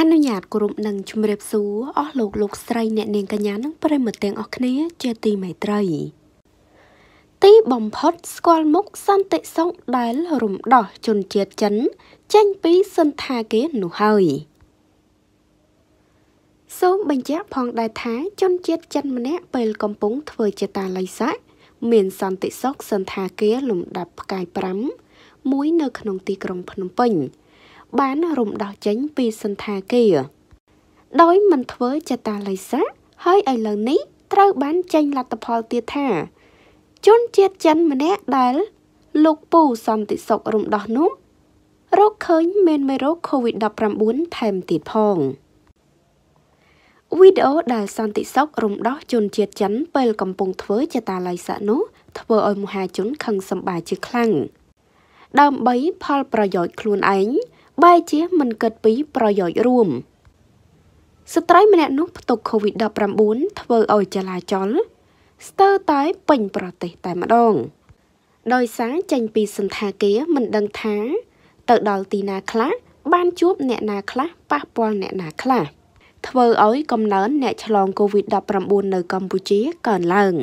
អនុញ្ញាតគ្រប់នឹងជំរាបសួរអស់លោកលោកស្រីអ្នកនាងកញ្ញានិងប្រិមត្តទាំងអស់គ្នា ជាទីមេត្រីទីបំផុតស្គាល់មុខសន្តិសុខដែលរំដោះជនជាតិចិនចេញពីសន្តាគារនោះហើយសូមបញ្ជាក់ផងដែរថាជនជាតិចិន ម្នាក់ពេលកំពុងធ្វើជាតាល័យស័កមានសន្តិសុខសន្តាគារលំដាប់ផ្កាយ5មួយនៅ ក្នុងទីក្រុងភ្នំពេញបានរំដោះចេញពីសន្តាគារ ដោយមិនធ្វើចតាល័យសាហើយឥឡូវនេះត្រូវបានចេញលទ្ធផលទៀតថាជនជាតិចិនម្នាក់ដែលលោកពូសន្តិសុខរំដោះនោះ រកឃើញមានមេរោគ COVID-19 ថែមទៀតផងវីដេអូដែលសន្តិសុខរំដោះជនជាតិចិន ពេលកំពុងធ្វើចតាល័យសានោះធ្វើឲ្យមហាជនខឹងសម្បាជាខ្លាំងដើម្បីផលប្រយោជន៍ខ្លួនឯងបែរជាមិនគិតពីប្រយោជន៍រួមស្ត្រីម្នាក់នោះផ្ទុក COVID-19 ធ្វើឲ្យចលាចលស្ទើរតែពេញប្រទេសតែម្ដងដោយសារចេញពីសន្តាគារមិនដឹងថា ទៅដល់ទីណាខ្លះបានជួបអ្នកណាខ្លះប៉ះពាល់អ្នកណាខ្លះធ្វើឲ្យកំណើនអ្នកឆ្លង COVID-19 នៅកម្ពុជាកើនឡើង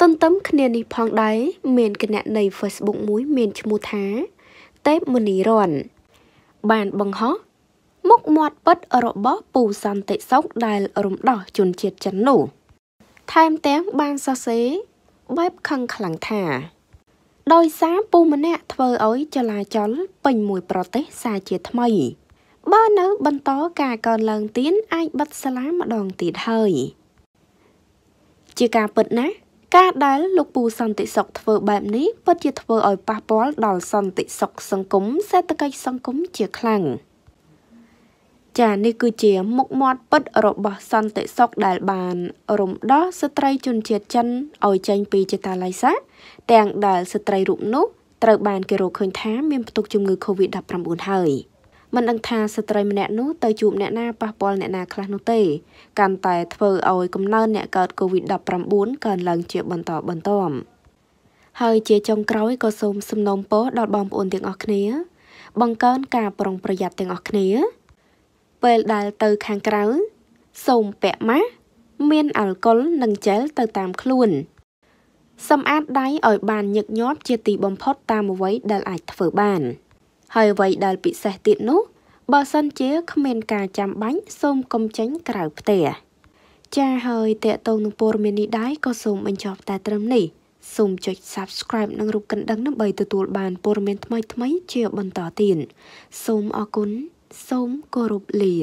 ទន្ទឹមគ្នានេះផងដែរមានគណនី Facebook មួយមានឈ្មោះថាតេបមនីរ័ន្ទបានបង្ហោះមុខមាត់ពិតរបស់ពូសន្តិសុខដែលរំដោះជនជាតិចិននោះ ថែមទាំងបានសរសេរបែបខឹងខ្លាំងថាដោយសារពូម្នាក់ធ្វើឲ្យចលាចលពេញមួយប្រទេសសាជាថ្មី បើនៅ បន្តការកើនឡើងទៀនអាចបិទសាលាម្ដងទៀតហើយជាការពិតណាស់ការដែលលោកពូសន្តិសុខធ្វើបែបនេះពិតជាធ្វើឲ្យប៉ះពាល់ដល់សន្តិសុខសង្គមសេដ្ឋកិច្ចសង្គមជាខ្លាំងចានេះគឺជាមុខមាត់ពិតរបស់សន្តិសុខដែលបាន រំដោះស្ត្រីជនជាតិចិនឲ្យចេញពីចេតាល័យសា ទាំងដែលស្ត្រីរូបនោះត្រូវបានគេរកឃើញថាមានផ្ទុកជំងឺ Covid-19 ហើយ។មិនដឹងថាស្ត្រីម្នាក់នោះទៅជួបអ្នកណាប៉ះពាល់អ្នកណាខ្លះនោះទេកាន់តែធ្វើឲ្យកំណើនអ្នកកើត COVID-19 កើនឡើងជាបន្តបន្ទាប់ហើយជាចុងក្រោយក៏សូមសំណូមពរដល់បងប្អូនទាំងអស់គ្នា បង្កើនការប្រុងប្រយ័ត្នទាំងអស់គ្នា ពេលដែលទៅខាងក្រៅសូមពាក់ម៉ាស់មានអាល់កុលនិងជែលទៅតាមខ្លួន សម្អាតដៃឲ្យបានញឹកញាប់ជាទីបំផុតតាមអ្វីដែលអាចធ្វើបាន។ហើយអ្វីដែលពិសេសទៀតនោះបើសិនជាគ្មាន ការចាំបាញ់សូមកុំចេញក្រៅផ្ទះចាហើយតេតងនឹងព័ត៌មាននេះដែរក៏សូមបញ្ចប់តែត្រឹមនេះសូមចុច Subscribe និងរូបកណ្ដឹងដើម្បីទទួលបានព័ត៌មានថ្មីៗជាបន្តទៀតសូមអរគុណសូមគោរពលា